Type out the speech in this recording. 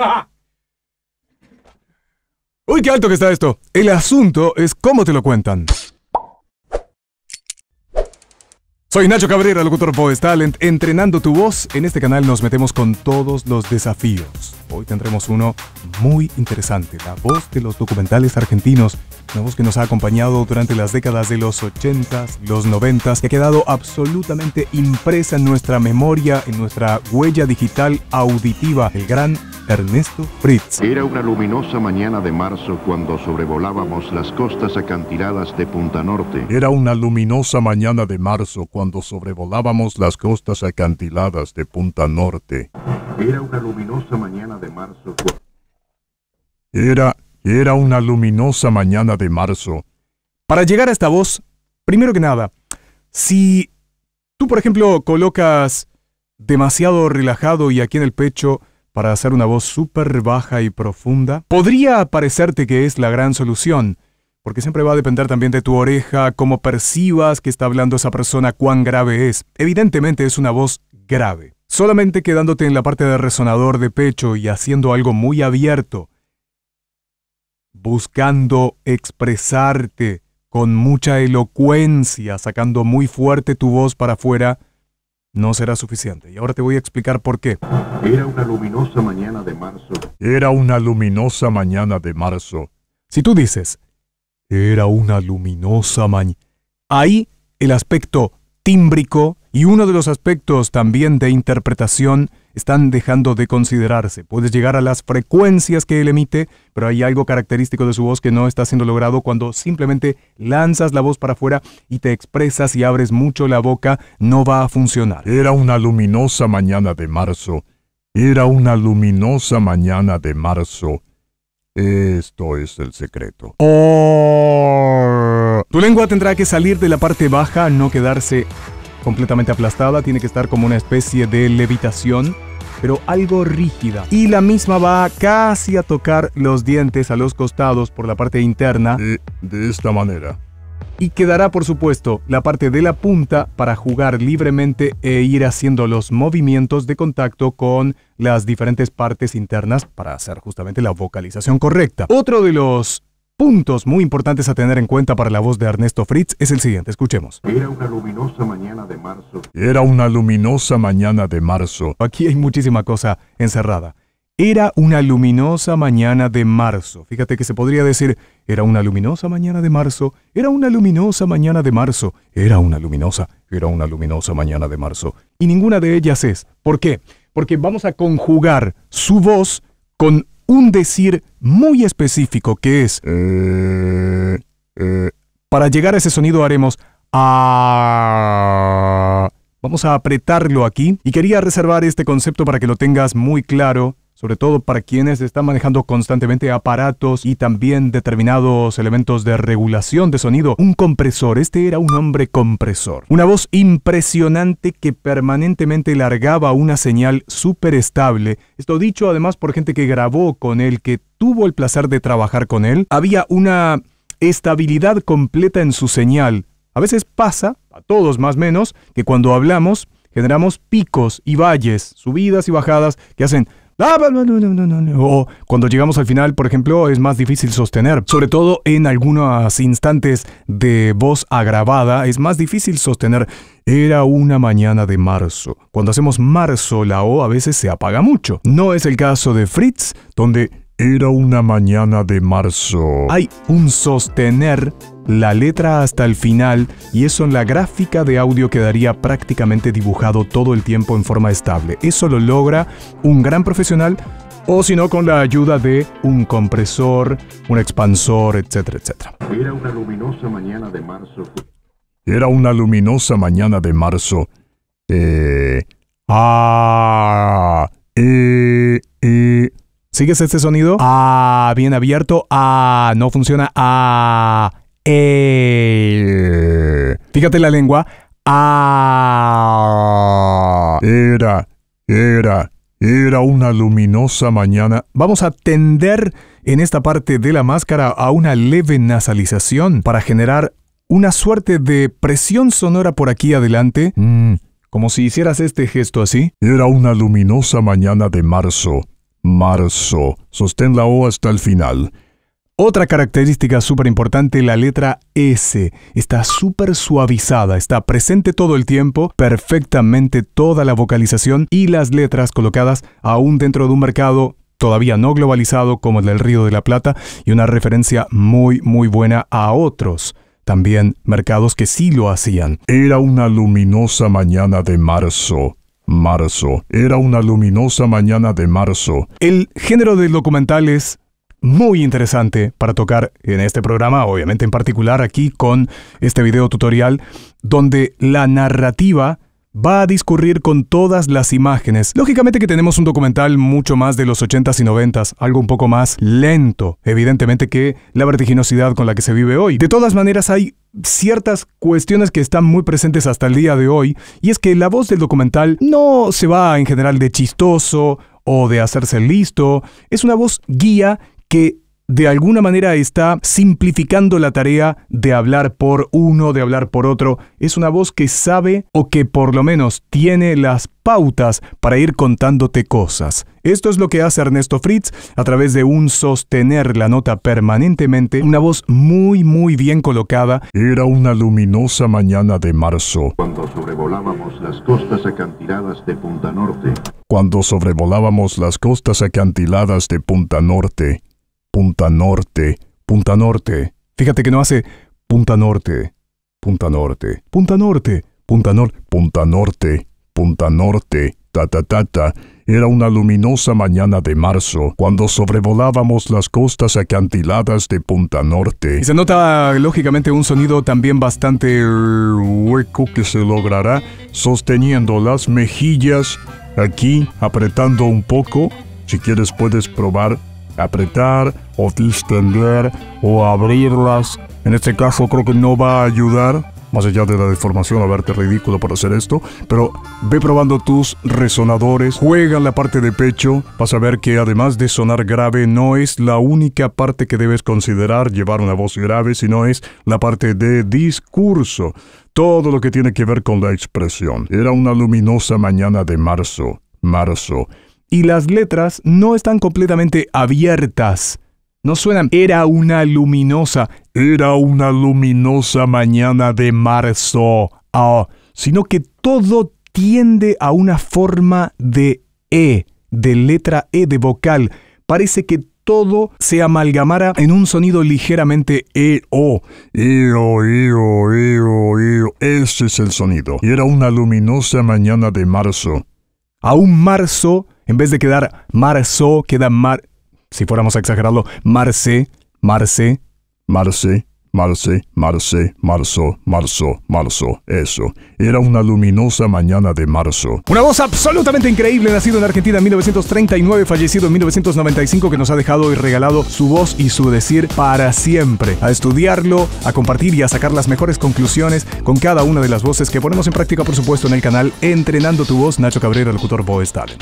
Uy, qué alto que está esto. El asunto es cómo te lo cuentan. Soy Nacho Cabrera, locutor Voice Talent, entrenando tu voz. En este canal nos metemos con todos los desafíos. Hoy tendremos uno muy interesante, la voz de los documentales argentinos, una voz que nos ha acompañado durante las décadas de los 80s, los 90s, que ha quedado absolutamente impresa en nuestra memoria, en nuestra huella digital auditiva, el gran Ernesto Fritz. Era una luminosa mañana de marzo cuando sobrevolábamos las costas acantiladas de Punta Norte. Era una luminosa mañana de marzo cuando cuando sobrevolábamos las costas acantiladas de Punta Norte. Era una luminosa mañana de marzo. Era, era una luminosa mañana de marzo. Para llegar a esta voz, primero que nada, si tú, por ejemplo, colocas demasiado relajado y aquí en el pecho para hacer una voz súper baja y profunda, podría parecerte que es la gran solución porque siempre va a depender también de tu oreja, cómo percibas que está hablando esa persona, cuán grave es. Evidentemente es una voz grave. Solamente quedándote en la parte de resonador de pecho y haciendo algo muy abierto, buscando expresarte con mucha elocuencia, sacando muy fuerte tu voz para afuera, no será suficiente. Y ahora te voy a explicar por qué. Era una luminosa mañana de marzo. Era una luminosa mañana de marzo. Si tú dices, era una luminosa mañana. Ahí el aspecto tímbrico y uno de los aspectos también de interpretación están dejando de considerarse. Puedes llegar a las frecuencias que él emite, pero hay algo característico de su voz que no está siendo logrado cuando simplemente lanzas la voz para afuera y te expresas y abres mucho la boca, no va a funcionar. Era una luminosa mañana de marzo. Era una luminosa mañana de marzo. Esto es el secreto. Oh. Tu lengua tendrá que salir de la parte baja, no quedarse completamente aplastada, tiene que estar como una especie de levitación, pero algo rígida. Y la misma va casi a tocar los dientes a los costados por la parte interna. Eh, de esta manera y quedará por supuesto la parte de la punta para jugar libremente e ir haciendo los movimientos de contacto con las diferentes partes internas para hacer justamente la vocalización correcta. Otro de los puntos muy importantes a tener en cuenta para la voz de Ernesto Fritz es el siguiente, escuchemos. Era una luminosa mañana de marzo. Era una luminosa mañana de marzo. Aquí hay muchísima cosa encerrada. Era una luminosa mañana de marzo. Fíjate que se podría decir, era una luminosa mañana de marzo, era una luminosa mañana de marzo, era una luminosa, era una luminosa mañana de marzo. Y ninguna de ellas es. ¿Por qué? Porque vamos a conjugar su voz con un decir muy específico que es... Eh, eh, para llegar a ese sonido haremos... Ah, vamos a apretarlo aquí y quería reservar este concepto para que lo tengas muy claro sobre todo para quienes están manejando constantemente aparatos y también determinados elementos de regulación de sonido. Un compresor, este era un hombre compresor. Una voz impresionante que permanentemente largaba una señal súper estable. Esto dicho además por gente que grabó con él, que tuvo el placer de trabajar con él. Había una estabilidad completa en su señal. A veces pasa, a todos más o menos, que cuando hablamos generamos picos y valles, subidas y bajadas que hacen Ah, o cuando llegamos al final, por ejemplo, es más difícil sostener. Sobre todo en algunos instantes de voz agravada, es más difícil sostener. Era una mañana de marzo. Cuando hacemos marzo, la O a veces se apaga mucho. No es el caso de Fritz, donde era una mañana de marzo. Hay un sostener la letra hasta el final y eso en la gráfica de audio quedaría prácticamente dibujado todo el tiempo en forma estable. Eso lo logra un gran profesional o si no con la ayuda de un compresor, un expansor, etcétera, etcétera. Era una luminosa mañana de marzo. Era una luminosa mañana de marzo. Eh, ah, eh, ¿Sigues este sonido? Ah, bien abierto. Ah, no funciona. Ah, el. Fíjate la lengua. Ah, era, era, era una luminosa mañana. Vamos a tender en esta parte de la máscara a una leve nasalización para generar una suerte de presión sonora por aquí adelante. Mm, como si hicieras este gesto así. Era una luminosa mañana de marzo marzo. Sostén la O hasta el final. Otra característica súper importante, la letra S. Está súper suavizada, está presente todo el tiempo, perfectamente toda la vocalización y las letras colocadas aún dentro de un mercado todavía no globalizado como el del Río de la Plata y una referencia muy muy buena a otros también mercados que sí lo hacían. Era una luminosa mañana de marzo. Marzo. Era una luminosa mañana de marzo. El género del documental es muy interesante para tocar en este programa, obviamente en particular aquí con este video tutorial, donde la narrativa va a discurrir con todas las imágenes. Lógicamente que tenemos un documental mucho más de los 80s y 90s, algo un poco más lento, evidentemente que la vertiginosidad con la que se vive hoy. De todas maneras hay ciertas cuestiones que están muy presentes hasta el día de hoy, y es que la voz del documental no se va en general de chistoso o de hacerse listo, es una voz guía que de alguna manera está simplificando la tarea de hablar por uno, de hablar por otro. Es una voz que sabe o que por lo menos tiene las pautas para ir contándote cosas. Esto es lo que hace Ernesto Fritz a través de un sostener la nota permanentemente, una voz muy muy bien colocada. Era una luminosa mañana de marzo. Cuando sobrevolábamos las costas acantiladas de Punta Norte. Cuando sobrevolábamos las costas acantiladas de Punta Norte. Punta Norte, Punta Norte. Fíjate que no hace Punta Norte, Punta Norte, Punta Norte, Punta Norte, Punta Norte, Punta Norte, ta ta ta ta. Era una luminosa mañana de marzo, cuando sobrevolábamos las costas acantiladas de Punta Norte. Y se nota, lógicamente, un sonido también bastante hueco que se logrará sosteniendo las mejillas aquí, apretando un poco. Si quieres puedes probar apretar o distender o abrirlas. En este caso creo que no va a ayudar, más allá de la deformación, a verte ridículo por hacer esto, pero ve probando tus resonadores, juega la parte de pecho, vas a ver que además de sonar grave, no es la única parte que debes considerar llevar una voz grave, sino es la parte de discurso, todo lo que tiene que ver con la expresión. Era una luminosa mañana de marzo, marzo y las letras no están completamente abiertas. No suenan. Era una luminosa. Era una luminosa mañana de marzo. Ah, sino que todo tiende a una forma de E, de letra E de vocal. Parece que todo se amalgamara en un sonido ligeramente o e o e o. Ese es el sonido. Y era una luminosa mañana de marzo. A un marzo en vez de quedar marzo, queda mar. Si fuéramos a exagerarlo, marce, marce, marce, marce, marce, marzo, marzo, marzo. Eso. Era una luminosa mañana de marzo. Una voz absolutamente increíble, nacido en Argentina en 1939, fallecido en 1995, que nos ha dejado y regalado su voz y su decir para siempre. A estudiarlo, a compartir y a sacar las mejores conclusiones con cada una de las voces que ponemos en práctica, por supuesto, en el canal Entrenando tu voz, Nacho Cabrera, locutor Voice Talent.